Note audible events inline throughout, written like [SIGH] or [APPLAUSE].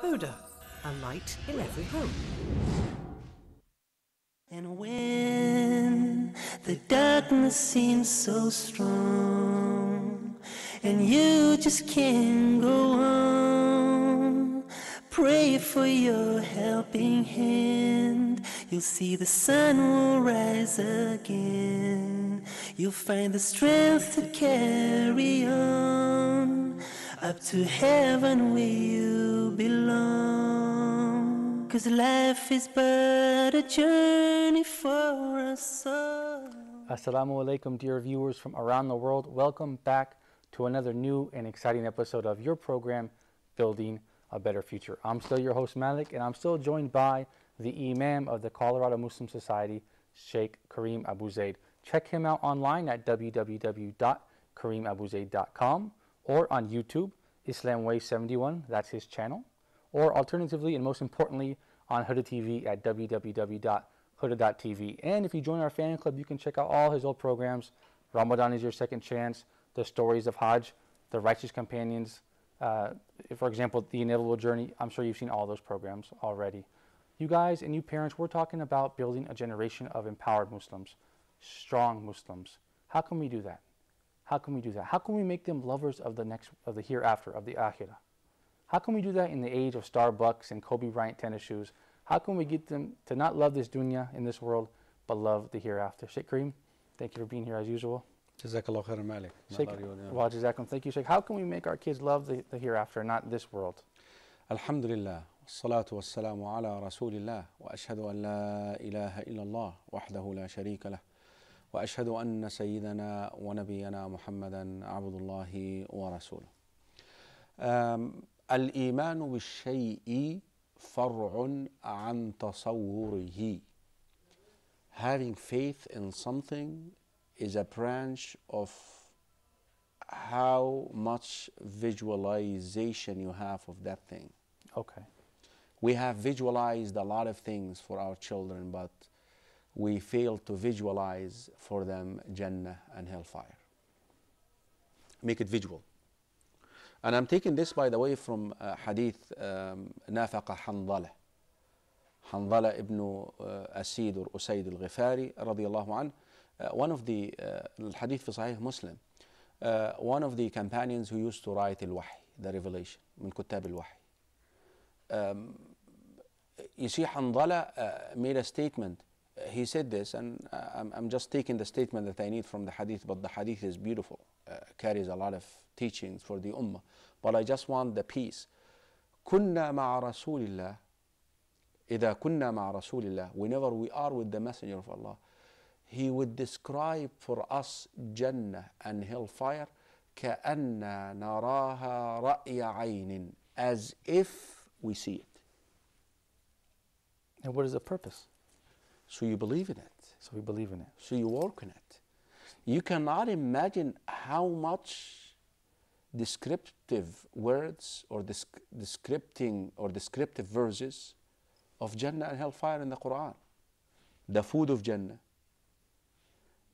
Oda, a light in every home. And when the darkness seems so strong, and you just can't go on, pray for your helping hand. You'll see the sun will rise again. You'll find the strength to carry on. Up to heaven where you belong. Cause life is but a journey for us soul. Assalamu alaikum, dear viewers from around the world. Welcome back to another new and exciting episode of your program, Building a Better Future. I'm still your host, Malik, and I'm still joined by the Imam of the Colorado Muslim Society, Sheikh Kareem Abu Zaid. Check him out online at www.kareemabuzaid.com or on YouTube, islamway 71, that's his channel, or alternatively, and most importantly, on Huda TV at www.huda.tv. And if you join our fan club, you can check out all his old programs Ramadan is Your Second Chance, The Stories of Hajj, The Righteous Companions, uh, for example, The Inevitable Journey. I'm sure you've seen all those programs already. You guys and you parents, we're talking about building a generation of empowered Muslims, strong Muslims. How can we do that? How can we do that? How can we make them lovers of the next of the hereafter, of the akhirah? How can we do that in the age of Starbucks and Kobe Bryant tennis shoes? How can we get them to not love this dunya in this world, but love the hereafter? Sheikh Kareem, thank you for being here as usual. Jazakallah khairan Malik. Sheikh, well, jazakum. Thank you, Sheikh. How can we make our kids love the, the hereafter, not this world? Alhamdulillah. Salatu والسلام على رسول الله وأشهد أن لا إله إلا الله وحده لا شريك له واشهد ان سيدنا ونبينا محمدا عبد الله ورسوله. الايمان بالشيء فرع عن تصوره. Having faith in something is a branch of how much visualization you have of that thing. Okay. We have visualized a lot of things for our children, but we fail to visualize for them Jannah and hellfire. Make it visual. And I'm taking this, by the way, from uh, Hadith um, Nafaqa Hanzala Handalah ibn uh, Asid or Usaid al-Ghifari رضي الله عنه. Uh, one of the uh, Hadith في Sahih Muslim. Uh, one of the companions who used to write al Wahi, the revelation, من al الوحي. Um, you see, Handalah uh, made a statement he said this, and uh, I'm, I'm, just taking the statement that I need from the hadith, but the hadith is beautiful, uh, carries a lot of teachings for the ummah. But I just want the peace. كنا مع رسول الله إذا كنا مع رسول الله whenever we are with the messenger of Allah he would describe for us Jannah and hellfire كأن نراها رأي عين as if we see it and what is the purpose so you believe in it. So we believe in it. So you work in it. You cannot imagine how much descriptive words or descri descripting or descriptive verses of Jannah and hellfire in the Quran. The food of Jannah.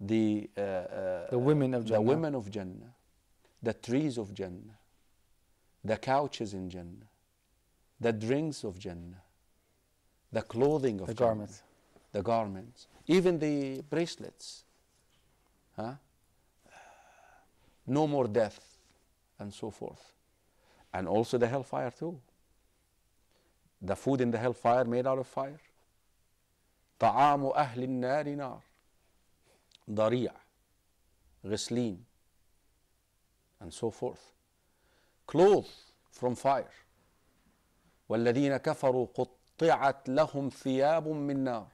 The, uh, uh, the women of Jannah. The women of Jannah. The trees of Jannah. The couches in Jannah. The drinks of Jannah. The clothing of the Jannah. Garments the garments, even the bracelets. Huh? No more death, and so forth. And also the hellfire, too. The food in the hellfire made out of fire. طعام أهل النار نار ضريع غسلين and so forth clothes from fire والذين كفروا قطعت لهم ثياب من نار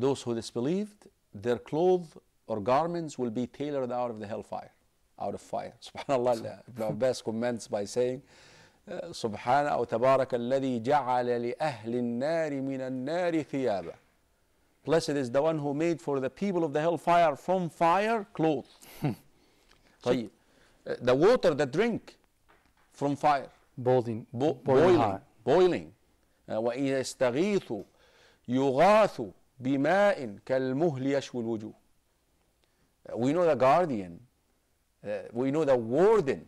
Those who disbelieved, their clothes or garments will be tailored out of the hellfire, out of fire. [LAUGHS] Subhanallah, Ibn Abbas comments by saying, سبحان أو تبارك الذي جعل لأهل النار من النار ثيابا Blessed is the one who made for the people of the hellfire from fire clothes. طيب. [LAUGHS] Uh, the water, they drink from fire. Boiling. Bo- boiling. Boiling. Uh, wa وإذا استغيثوا يغاثوا بماء كالمهل يشوي الوجوه we know the guardian we know the warden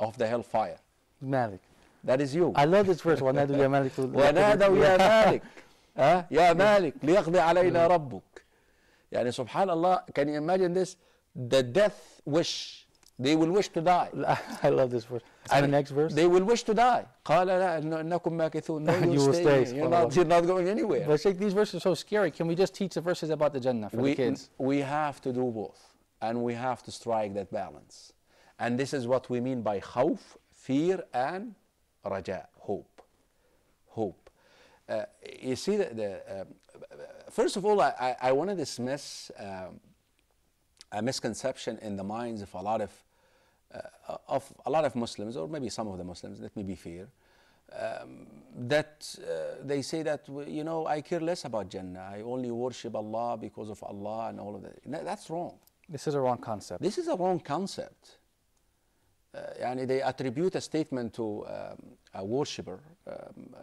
of the hellfire مالك that is you I love this verse ونادوا يا مالك ونادوا يا مالك ها يا مالك ليقضي علينا ربك يعني سبحان الله can you imagine this the death wish They will wish to die. [LAUGHS] I love this verse. And the next verse. They will wish to die. No, [LAUGHS] you, you will stay. stay. You're, not, you're not going anywhere. But Sheikh, these verses are so scary. Can we just teach the verses about the Jannah for we, the kids? We have to do both. And we have to strike that balance. And this is what we mean by khawf, fear, and raja, hope. Hope. Uh, you see, the, the uh, first of all, I, I, I want to dismiss um, a misconception in the minds of a lot of uh, of a lot of Muslims, or maybe some of the Muslims, let me be fair, um, that uh, they say that, you know, I care less about Jannah, I only worship Allah because of Allah and all of that. No, that's wrong. This is a wrong concept. This is a wrong concept. Uh, and they attribute a statement to um, a worshipper, um, um,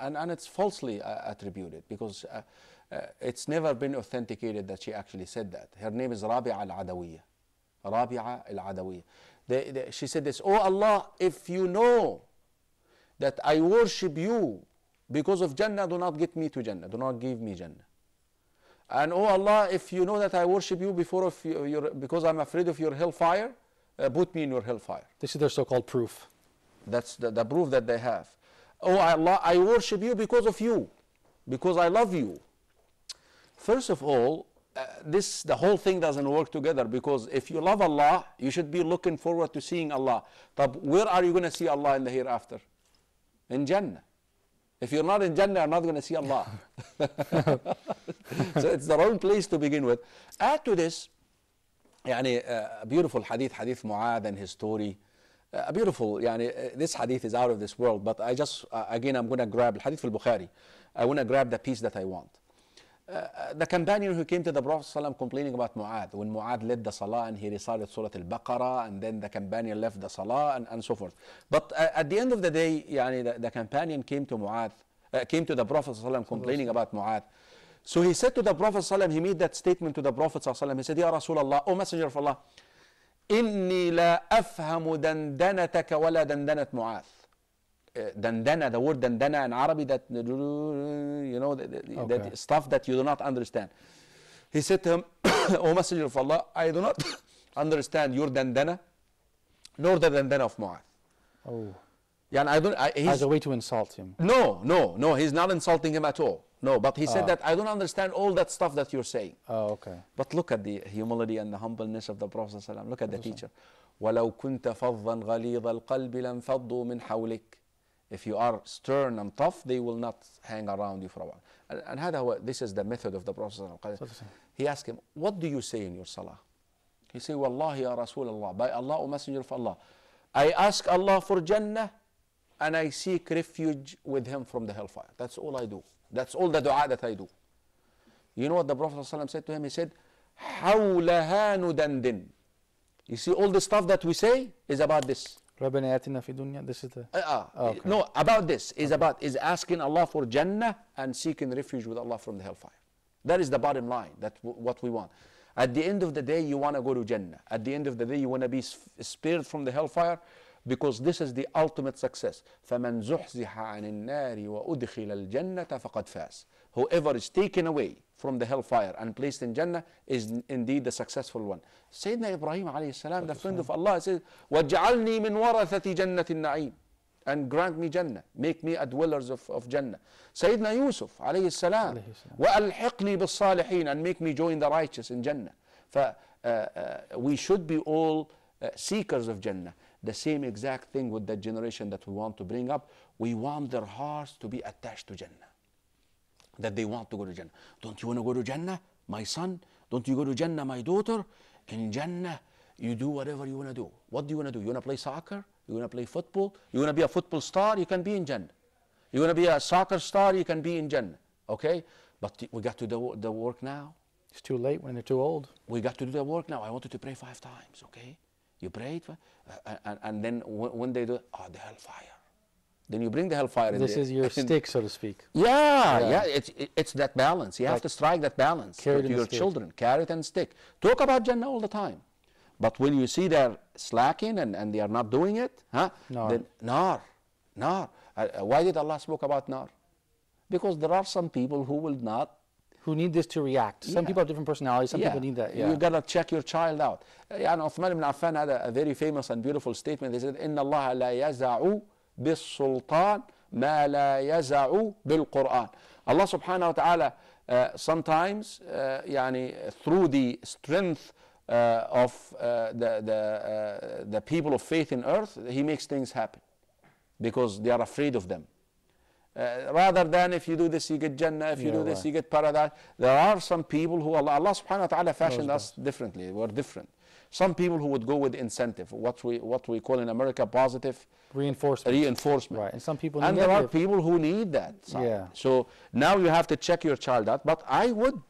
and, and it's falsely uh, attributed because uh, uh, it's never been authenticated that she actually said that. Her name is Rabi'a al Adawiyya. Rabi'a al Adawiyya. They, they, she said this, Oh Allah, if you know that I worship you because of Jannah, do not get me to Jannah, do not give me Jannah. And oh Allah, if you know that I worship you before of your, because I'm afraid of your hellfire, uh, put me in your hellfire. This is their so-called proof. That's the, the proof that they have. Oh Allah, I worship you because of you, because I love you. First of all, uh, this the whole thing doesn't work together because if you love Allah, you should be looking forward to seeing Allah. But where are you going to see Allah in the hereafter? In Jannah. If you're not in Jannah, you're not going to see Allah. [LAUGHS] so it's the wrong place to begin with. Add to this, يعني, uh, a beautiful hadith, hadith Mu'adh and his story. Uh, a beautiful, يعني, uh, this hadith is out of this world, but I just, uh, again, I'm going to grab, hadith al Bukhari, I want to grab the piece that I want. Uh, the companion who came to the Prophet ﷺ complaining about Mu'ad, when Mu'ad led the Salah and he recited Surah Al-Baqarah and then the companion left the Salah and, and so forth. But uh, at the end of the day, yani the, the companion came to Mu'ad, uh, came to the Prophet ﷺ complaining about Mu'ad. So he said to the Prophet ﷺ, he made that statement to the Prophet ﷺ, he said, Ya Rasulullah, O Messenger of Allah, إني لا أفهم دندنتك ولا دندنة معاذ dandana, the word dandana in Arabic that, you know, that, okay. that stuff that you do not understand. He said to him, [COUGHS] O Messenger of Allah, I do not [COUGHS] understand your dandana, nor the dandana of Mu'adh. Oh. Yeah, and I don't, I, As a way to insult him. No, no, no, he's not insulting him at all. No, but he said ah. that I don't understand all that stuff that you're saying. Oh, okay. But look at the humility and the humbleness of the Prophet. ﷺ. Look at the teacher. وَلَوْ كُنْتَ فَظًّا غَلِيظَ الْقَلْبِ لَانْفَضُّوا مِنْ حَوْلِكَ if you are stern and tough they will not hang around you for a while and, and هذا هو this is the method of the Prophet he asked him what do you say in your salah he said والله يا رسول الله by Allah O messenger of Allah I ask Allah for Jannah and I seek refuge with him from the hellfire that's all I do that's all the dua that I do you know what the Prophet said to him he said حولها ندندن you see all the stuff that we say is about this ربنا آتنا في الدنيا this is the uh, uh, okay. no about this is okay. about is asking Allah for Jannah and seeking refuge with Allah from the hellfire that is the bottom line that what we want at the end of the day you want to go to Jannah at the end of the day you want to be spared from the hellfire because this is the ultimate success فمن زحزح عن النار وأدخل الجنة فقد فاز whoever is taken away from the hellfire and placed in Jannah is indeed the successful one. Sayyidina Ibrahim alayhi salam, the friend of Allah says, وَجْعَلْنِي مِنْ وَرَثَةِ جَنَّةِ النَّعِيمِ and grant me Jannah, make me a dwellers of, of Jannah. Sayyidina Yusuf alayhi salam, وَأَلْحِقْنِي بِالصَّالِحِينَ and make me join the righteous in Jannah. ف, uh, uh, we should be all uh, seekers of Jannah. The same exact thing with that generation that we want to bring up. We want their hearts to be attached to Jannah that they want to go to Jannah. Don't you want to go to Jannah, my son? Don't you go to Jannah, my daughter? In Jannah, you do whatever you want to do. What do you want to do? You want to play soccer? You want to play football? You want to be a football star? You can be in Jannah. You want to be a soccer star? You can be in Jannah. Okay? But we got to do the work now. It's too late when they're too old. We got to do the work now. I want you to pray five times, okay? You prayed, uh, uh, and, and, then when they do, oh, the hellfire then you bring the hellfire in this is your [LAUGHS] stick so to speak yeah yeah, yeah it's it, it's that balance you like have to strike that balance to your children carrot and stick talk about jannah all the time but when you see they're slacking and, and they are not doing it huh nar. then nar nar uh, uh why did allah spoke about nar because there are some people who will not who need this to react. Some yeah. people have different personalities. Some yeah. people need that. Yeah. You gotta check your child out. Uh, and Uthman ibn Affan had a, a very famous and beautiful statement. They said, "Inna Allah la yazau بالسلطان ما لا يزع بالقرآن الله سبحانه وتعالى uh, sometimes uh, يعني through the strength uh, of uh, the, the, uh, the people of faith in earth he makes things happen because they are afraid of them Uh, rather than if you do this you get Jannah, if you yeah, do this right. you get paradise. There are some people who Allah, Allah subhanahu wa ta'ala fashioned us differently, we're different. Some people who would go with incentive, what we, what we call in America positive reinforcement. reinforcement. Right. And some people And there are people who need that. Yeah. So now you have to check your child out. But I would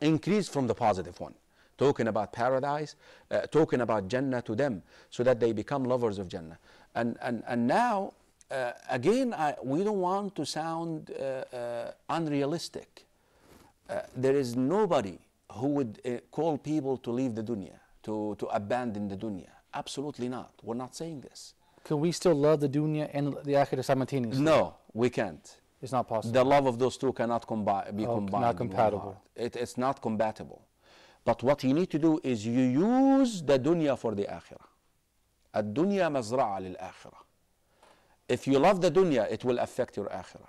increase from the positive one talking about paradise, uh, talking about Jannah to them, so that they become lovers of Jannah. And, and, and now, uh, again, I, we don't want to sound uh, uh unrealistic. Uh, there is nobody who would uh, call people to leave the dunya to, to abandon the dunya. Absolutely not. We're not saying this. Can we still love the dunya and the akhirah simultaneously? No, we can't. It's not possible. The love of those two cannot combi- be oh, combined. Not compatible. It, it's not compatible. But what you need to do is you use the dunya for the akhirah. dunya mazraa lil akhirah. If you love the dunya, it will affect your akhirah.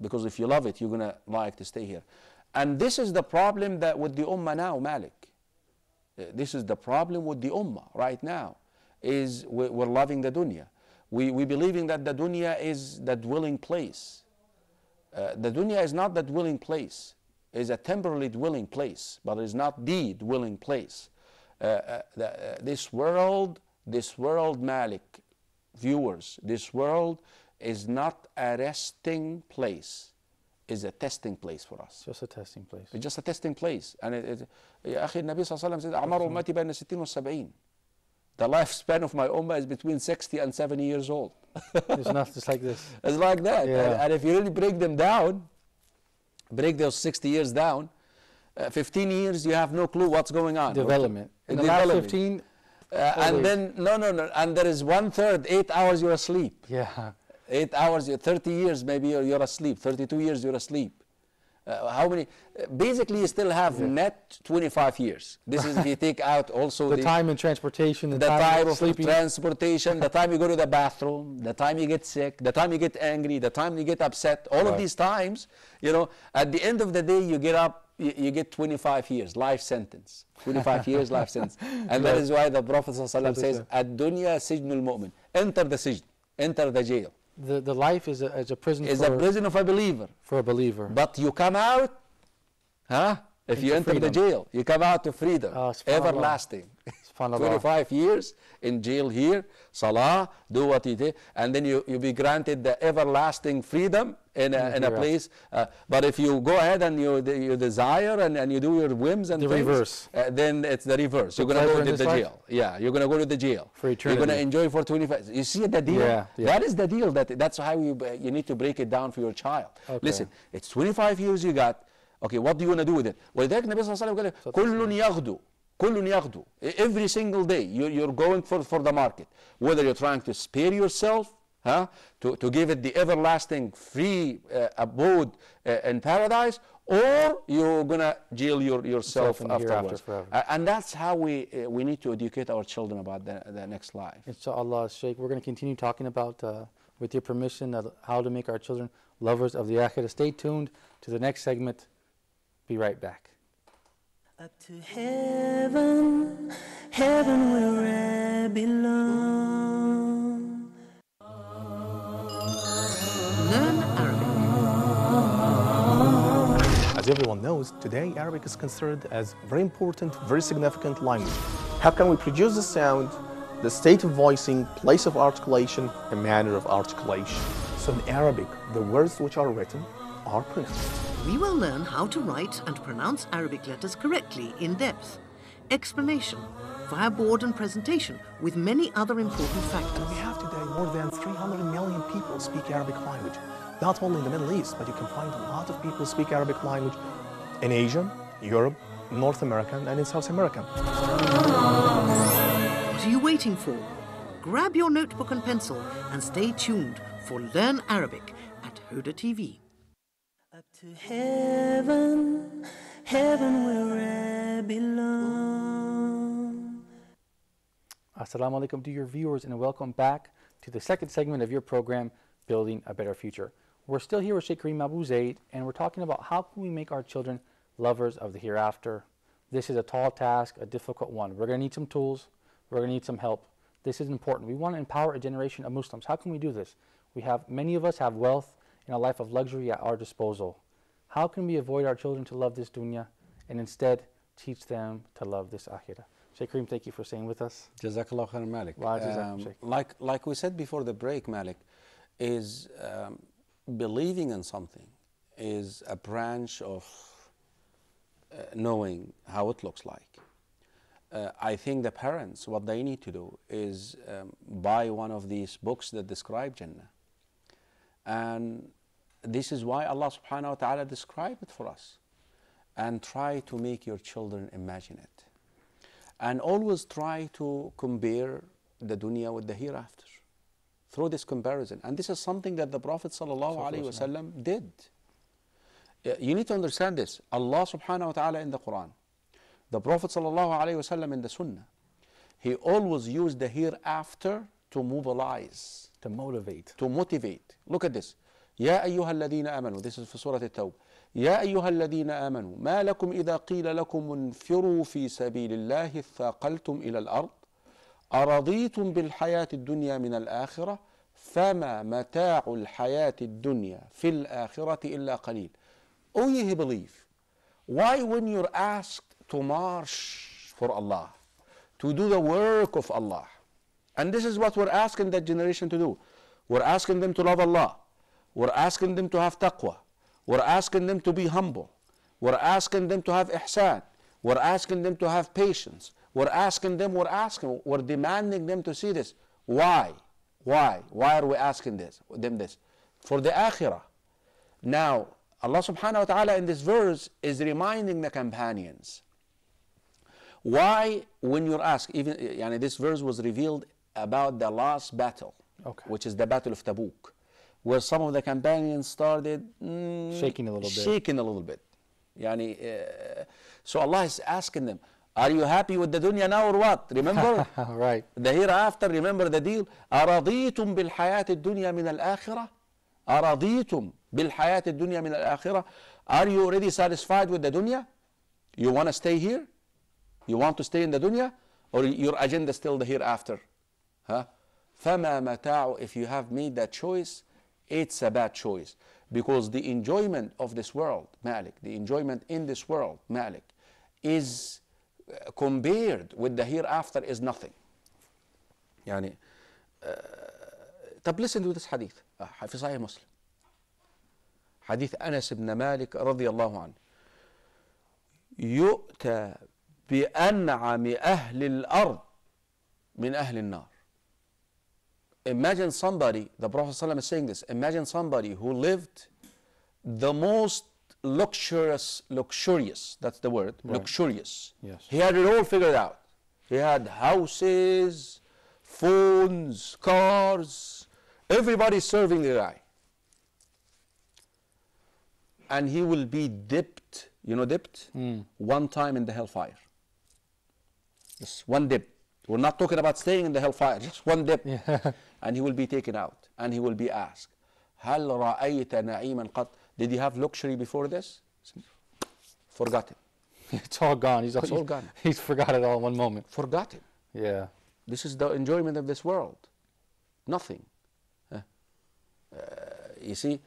Because if you love it, you're going to like to stay here. And this is the problem that with the ummah now, Malik. Uh, this is the problem with the ummah right now, is we're loving the dunya. We, we believing that the dunya is the dwelling place. Uh, the dunya is not the dwelling place. It's a temporary dwelling place, but it's not the dwelling place. Uh, uh, the, uh, this world, this world, Malik, viewers, this world is not a resting place is a testing place for us. Just a testing place. It's just a testing place. And it, it, يا أخي النبي صلى الله عليه وسلم said أعمار أمتي بين 60 و 70. The lifespan of my ummah is between 60 and 70 years old. [LAUGHS] it's not just like this. [LAUGHS] It's like that. Yeah. And, and, if you really break them down, break those 60 years down, uh, 15 years you have no clue what's going on. Development. In the last 15. Uh, and then no no no, and there is one third, eight hours you are asleep. Yeah eight hours, 30 years maybe you're, you're asleep, 32 years you're asleep. Uh, how many? Uh, basically, you still have yeah. net 25 years. This is if you take out also [LAUGHS] the, the time in transportation, the, the time, time of transportation, the time you go to the [LAUGHS] bathroom, the time you get sick, the time you get angry, the time you get upset. All right. of these times, you know, at the end of the day, you get up, you, get 25 years, life sentence. 25 [LAUGHS] years, life sentence. And that is why the Prophet says, Ad dunya sijnul mu'min. Enter the sijn, enter the jail. The, the life is a, is a prison is for, a prison of a believer. For a believer. But you come out, huh? If you enter freedom. the jail, you come out to freedom, ah, everlasting. 25 years in jail here, salah, do what you did, and then you, you be granted the everlasting freedom in a, in a place. Uh, but if you go ahead and you you desire and, and you do your whims and the things, reverse, uh, then it's the reverse. You're gonna go to the life? jail. Yeah, you're gonna go to the jail for eternity. You're gonna enjoy for 25. You see the deal. Yeah, yeah. That is the deal. That that's how you uh, you need to break it down for your child. Okay. Listen, it's 25 years you got. Okay, what do you want to do with it? ولذلك النبي صلى الله عليه وسلم قال كل يغدو كل يغدو every single day you, you're going for, for the market whether you're trying to spare yourself huh? to, to give it the everlasting free uh, abode uh, in paradise, or you're going to jail your, yourself After uh, and that's how we, uh, we need to educate our children about the, the next life. InshaAllah, Sheikh, we're going to continue talking about, uh, with your permission, uh, how to make our children lovers of the Akhirah. Stay tuned to the next segment. Be right back. Up to heaven, heaven where I belong. As everyone knows, today Arabic is considered as very important, very significant language. How can we produce the sound, the state of voicing, place of articulation, and manner of articulation? So in Arabic, the words which are written are pronounced. We will learn how to write and pronounce Arabic letters correctly in depth. Explanation via board and presentation with many other important factors. We have today more than 300 million people speak Arabic language not only in the Middle East, but you can find a lot of people speak Arabic language in Asia, Europe, North America, and in South America. What are you waiting for? Grab your notebook and pencil and stay tuned for Learn Arabic at Hoda TV. Up to heaven, heaven where Assalamu alaikum to your viewers and welcome back to the second segment of your program, Building a Better Future. We're still here with Sheikh Kareem Abu 8, and we're talking about how can we make our children lovers of the hereafter. This is a tall task, a difficult one. We're going to need some tools. We're going to need some help. This is important. We want to empower a generation of Muslims. How can we do this? We have many of us have wealth and a life of luxury at our disposal. How can we avoid our children to love this dunya and instead teach them to love this akhirah? Sheikh Kareem, thank you for staying with us. Jazakallah khair, Malik. Um, like, like we said before the break, Malik, is um, believing in something is a branch of uh, knowing how it looks like. Uh, I think the parents, what they need to do is um, buy one of these books that describe Jannah. And this is why Allah subhanahu wa ta'ala described it for us. And try to make your children imagine it. And always try to compare the dunya with the hereafter through this comparison. And this is something that the Prophet ﷺ did. Uh, you need to understand this. Allah subhanahu wa ta'ala in the Quran, the Prophet ﷺ in the Sunnah, he always used the hereafter to mobilize. To motivate. To motivate. Look at this. يا أيها الذين آمنوا This is في سورة التوبة يا أيها الذين آمنوا ما لكم إذا قيل لكم انفروا في سبيل الله اثاقلتم إلى الأرض أرضيتم بالحياة الدنيا من الآخرة فما متاع الحياة الدنيا في الآخرة إلا قليل. Oh ye believe? Why when you're asked to march for Allah, to do the work of Allah, and this is what we're asking that generation to do. We're asking them to love Allah. We're asking them to have taqwa. We're asking them to be humble. We're asking them to have ihsan. We're asking them to have patience. We're asking them, we're asking, we're demanding them to see this. Why? Why? Why are we asking this, them this? For the akhirah. Now, Allah subhanahu wa ta'ala in this verse is reminding the companions. Why, when you're asked, even yani this verse was revealed about the last battle, okay. which is the Battle of Tabuk, where some of the companions started mm, shaking a little bit. Shaking a little bit. Yani, uh, so Allah is asking them, are you happy with the dunya now or what? Remember? [LAUGHS] right. The hereafter, remember the deal. أرضيتم بالحياة الدنيا من الآخرة؟ أرضيتم بالحياة الدنيا من الآخرة؟ Are you already satisfied with the dunya? You want to stay here? You want to stay in the dunya? Or your agenda still the hereafter? Huh? فما متاع if you have made that choice, it's a bad choice. Because the enjoyment of this world, Malik, the enjoyment in this world, Malik, is compared with the hereafter is nothing يعني uh, طب listen to this حديث uh, في صحيح مسلم حديث أنس بن مالك رضي الله عنه يؤتى بأنعم أهل الأرض من أهل النار Imagine somebody, the Prophet ﷺ is saying this, imagine somebody who lived the most luxurious, luxurious, that's the word, right. luxurious. Yes. He had it all figured out. He had houses, phones, cars, everybody serving the guy. And he will be dipped, you know, dipped mm. one time in the hellfire. Just one dip. We're not talking about staying in the hellfire, [LAUGHS] just one dip. Yeah. and he will be taken out and he will be asked, هل رأيت نعيما قط did you have luxury before this? Forgotten. [LAUGHS] It's all gone. He's all, it's all gone. He's forgot it all in one moment. Forgotten. Yeah. This is the enjoyment of this world. Nothing. Uh, you see,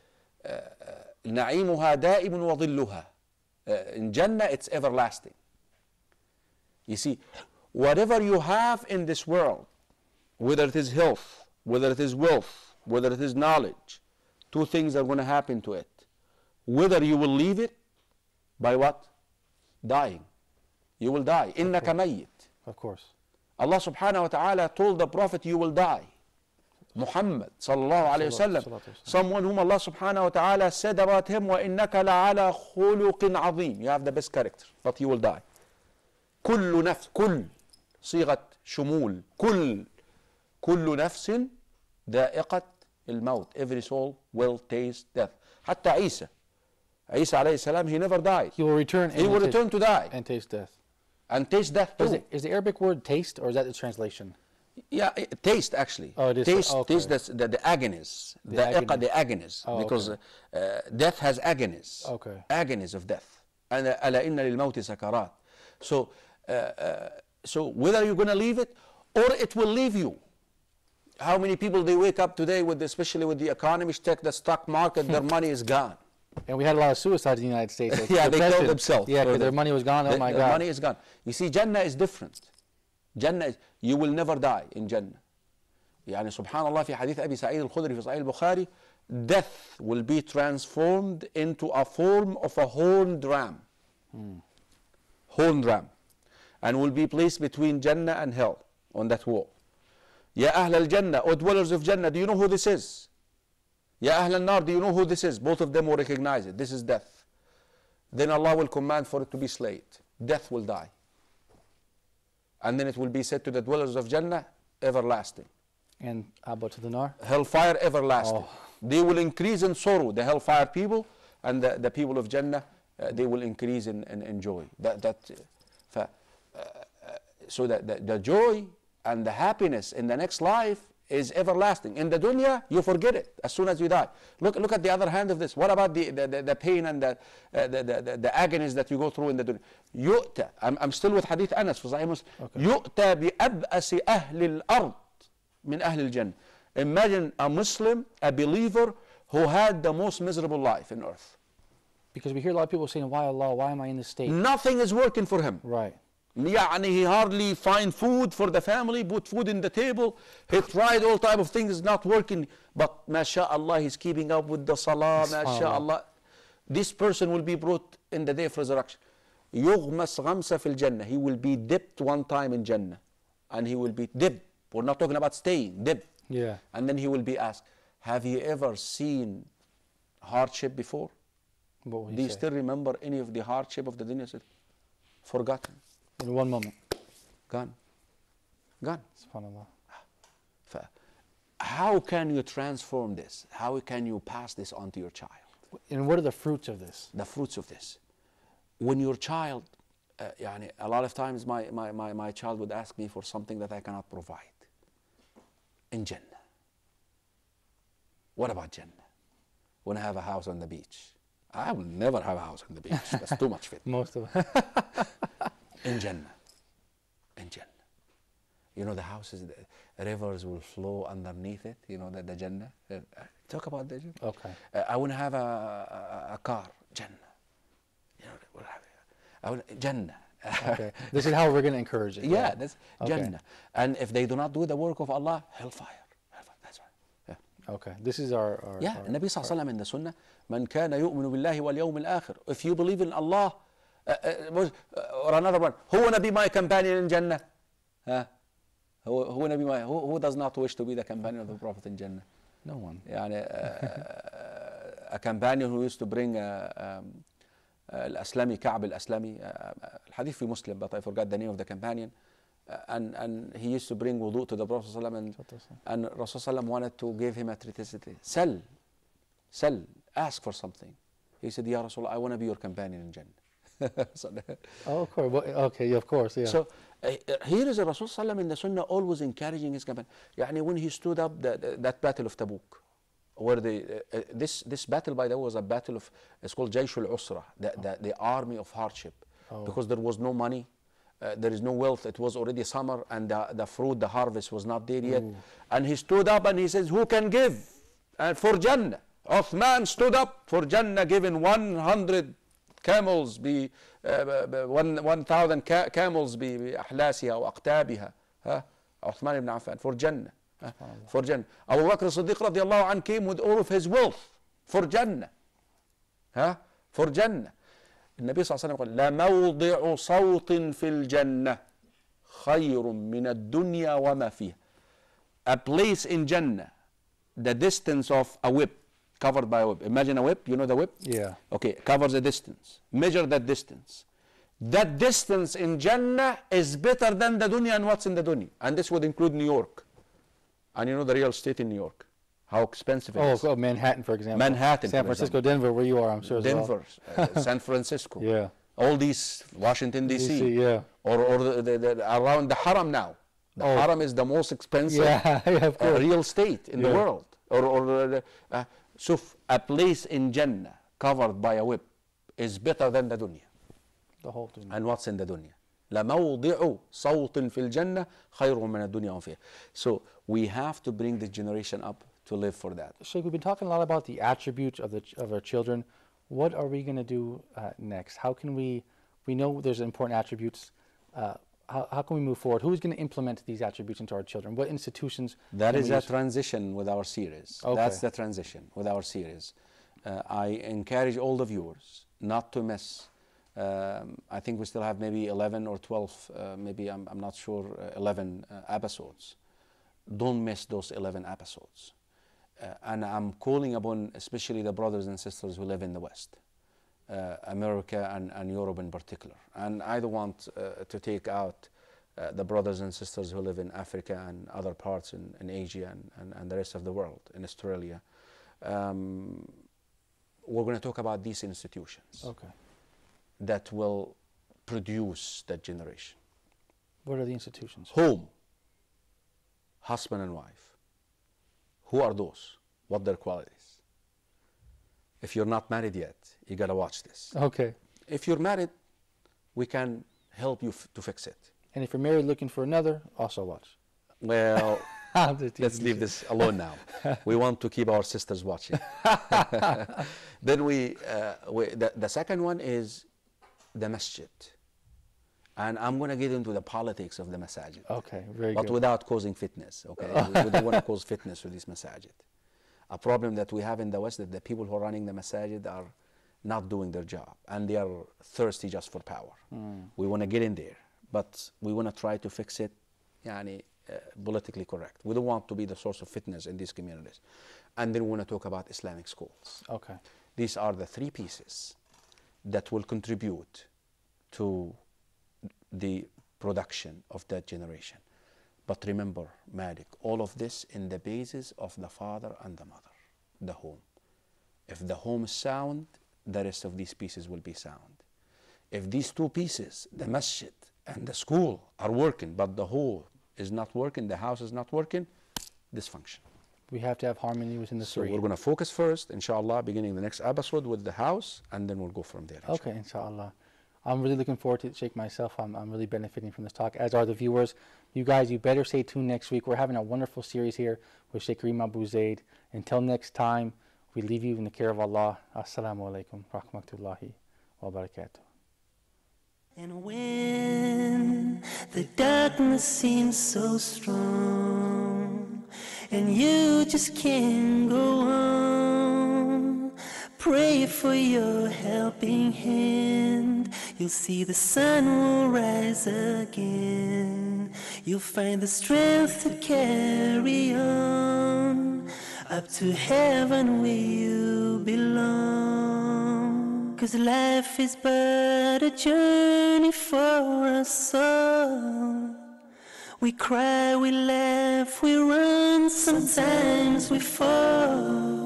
نعيمها دائم وظلها. In Jannah, it's everlasting. You see, whatever you have in this world, whether it is health, whether it is wealth, whether it is knowledge, two things are going to happen to it. whether you will leave it by what? Dying. You will die. إنك ميت. Of course. Allah subhanahu wa ta'ala told the Prophet you will die. Muhammad sallallahu alayhi وسلم Someone whom Allah subhanahu wa ta'ala said about him, وَإِنَّكَ لَعَلَى خُلُقٍ عَظِيم You have the best character, but you will die. كل نفس كل صيغة شمول كل كل نفس ذائقة الموت every soul will taste death حتى عيسى Isa alayhi salam, he never died. He will return. He will return to die. And taste death. And taste death too. Is, it, is the Arabic word taste or is that the translation? Yeah, it, taste actually. Oh, it is. Taste, okay. taste the, the, the agonies, the, the agonies, the agonies oh, because okay. uh, death has agonies. Okay. Agonies of death. And uh, ala inna lil mawti sakarat. So, uh, uh, so whether you're going to leave it or it will leave you. How many people they wake up today with, especially with the economy, check the stock market, their [LAUGHS] money is gone. And we had a lot of suicides in the United States. [LAUGHS] yeah, they killed themselves. Yeah, because their money was gone. Oh the, my God. Their money is gone. You see, Jannah is different. Jannah, you will never die in Jannah. يعني سبحان الله في حديث أبي سعيد الخدري في صحيح البخاري death will be transformed into a form of a horned ram. Horned ram. And will be placed between Jannah and hell on that wall. يا أهل الجنة or dwellers of Jannah, do you know who this is? Ya Ahlan Nar, do you know who this is? Both of them will recognize it. This is death. Then Allah will command for it to be slayed. Death will die. And then it will be said to the dwellers of Jannah, everlasting. And abba to the Nar? Hellfire everlasting. Oh. They will increase in sorrow, the hellfire people, and the, the people of Jannah, uh, they will increase in, in, in joy. That, that, uh, uh, uh so that the joy and the happiness in the next life is everlasting. In the dunya, you forget it as soon as you die. Look, look at the other hand of this. What about the, the, the, the pain and the, uh, the, the, the, agonies that you go through in the dunya? يؤتى, I'm, I'm still with Hadith Anas for Zaymus. Okay. يؤتى بأبأس أهل الأرض من أهل الجنة. Imagine a Muslim, a believer who had the most miserable life in earth. Because we hear a lot of people saying, why Allah, why am I in this state? Nothing is working for him. Right. يعني he hardly find food for the family, put food in the table. He tried all type of things, not working. But mashallah, he's keeping up with the salah, mashallah. This person will be brought in the day of resurrection. يغمس غمسة في الجنة. He will be dipped one time in Jannah. And he will be dipped. We're not talking about staying, dipped. Yeah. And then he will be asked, have you ever seen hardship before? Do you say? still remember any of the hardship of the dunya? Forgotten. In one moment. Gone. Gone. SubhanAllah. How can you transform this? How can you pass this on to your child? And what are the fruits of this? The fruits of this. When your child, uh, yani a lot of times my, my, my, my child would ask me for something that I cannot provide in Jannah. What about Jannah? When I have a house on the beach. I will never have a house on the beach. That's too much [LAUGHS] fit. Most of it. [LAUGHS] in Jannah. In Jannah. You know, the houses, the rivers will flow underneath it, you know, the, the Jannah. Uh, uh, talk about the Jannah. Okay. Uh, I want to have a, a, a, car, Jannah. You know, we'll have I would Jannah. [LAUGHS] okay. This is how we're going to encourage it. Yeah, yeah. that's okay. Jannah. And if they do not do the work of Allah, hellfire. hellfire. That's right. Yeah. Okay. This is our. our yeah. Our, Nabi Sallallahu Alaihi Wasallam in the Sunnah, من كان يؤمن بالله واليوم الآخر. If you believe in Allah, uh, uh, uh, or another one, who want to be my companion in Jannah? Huh? Who, who, be my, who, who does not wish to be the companion of the Prophet in Jannah? No one. يعني, uh, a companion who used to bring a, um, uh, الأسلمي كعب الأسلمي uh, الحديث في مسلم but I forgot the name of the companion and, and he used to bring wudu to the Prophet صلى الله عليه وسلم and, and Rasul wanted to give him a treatise sell sell ask for something he said يا رسول I want to be your companion in Jannah [LAUGHS] oh, of course. Well, okay, of course, yeah. So uh, here is the Rasul Sallam in the Sunnah always encouraging his companion. Yani when he stood up the, eh, the, that battle of Tabuk, where the, uh, this, this battle, by the way, was a battle of, it's called Jayshul Usra, the, oh. the, the army of hardship, oh. because there was no money. Uh, there is no wealth. It was already summer, and the, the fruit, the harvest was not there yet. And he stood up and he says, Who can give? And for Jannah. Uthman stood up for Jannah, giving 100 كاملز ب 1000 كاملز بأحلاسها وأقتابها ها عثمان بن عفان فور جنه فور جنه أبو بكر الصديق رضي الله عنه كيم وذ اول اوف هيز ويلث فور جنه ها فور جنه النبي صلى الله عليه وسلم قال لا موضع صوت في الجنة خير من الدنيا وما فيها a place in Jannah the distance of a whip covered by a web. Imagine a web, you know the web? Yeah. Okay, covers the distance. Measure that distance. That distance in Jannah is better than the dunya and what's in the dunya. And this would include New York. And you know the real estate in New York, how expensive it oh, is. oh, Manhattan, for example. Manhattan. San Francisco, Denver, where you are, I'm sure. Denver, well. uh, [LAUGHS] San Francisco. Yeah. All these, Washington, D.C. yeah. Or, or the, the, the, around the Haram now. The oh. Haram is the most expensive yeah, [LAUGHS] yeah, of Uh, real estate in yeah. the world. Or, or uh, شوف a place in Jannah covered by a web is better than the dunya the whole and what's in the dunya لموضع صوت في الجنة خير من الدنيا وما فيها so we have to bring this generation up to live for that Sheikh we've been talking a lot about the attributes of, the, of our children what are we going to do uh, next how can we we know there's important attributes uh, how, how, can we move forward? Who's going to implement these attributes into our children? What institutions? That is a transition with our series. Okay. That's the transition with our series. Uh, I encourage all the viewers not to miss. Um, I think we still have maybe 11 or 12, uh, maybe I'm, I'm, not sure, uh, 11 uh, episodes. Don't miss those 11 episodes. Uh, and I'm calling upon especially the brothers and sisters who live in the West uh, America and, and Europe in particular. And I don't want uh, to take out uh, the brothers and sisters who live in Africa and other parts in, in Asia and, and, and, the rest of the world, in Australia. Um, we're going to talk about these institutions okay. that will produce that generation. What are the institutions? Home, husband and wife. Who are those? What their quality? If you're not married yet, you gotta watch this. Okay. If you're married, we can help you to fix it. And if you're married looking for another, also watch. Well, [LAUGHS] let's leave this alone now. we want to keep our sisters watching. [LAUGHS] [LAUGHS] then we, uh, we the, the second one is the masjid. And I'm going to get into the politics of the masajid. Okay, very but good. But without causing fitness, okay? we, we don't want to cause fitness with this masajid a problem that we have in the West that the people who are running the masajid are not doing their job and they are thirsty just for power. Mm. We want to get in there, but we want to try to fix it yani, uh, politically correct. We don't want to be the source of fitness in these communities. And then we want to talk about Islamic schools. Okay. These are the three pieces that will contribute to the production of that generation. But remember, Malik, all of this in the basis of the father and the mother, the home. If the home is sound, the rest of these pieces will be sound. If these two pieces, the masjid and the school, are working, but the whole is not working, the house is not working, dysfunction. We have to have harmony within the so we We're going to focus first, inshallah, beginning the next episode with the house, and then we'll go from there. Inshallah. Okay, inshallah. I'm really looking forward to Shake myself. I'm, I'm really benefiting from this talk, as are the viewers. You guys, you better stay tuned next week. We're having a wonderful series here with Sheikh Rima Bouzaid. Until next time, we leave you in the care of Allah. Assalamu alaikum rahmatullahi wa barakatuh. And when the darkness seems so strong and you just can't go on, pray for your helping hand You'll see the sun will rise again. You'll find the strength to carry on. Up to heaven where you belong. Cause life is but a journey for us all. We cry, we laugh, we run, sometimes we fall.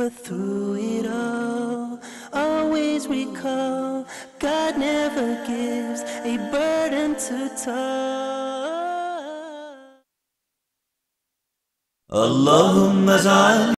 But through it all, always recall God never gives a burden to toll. اللهم اجعل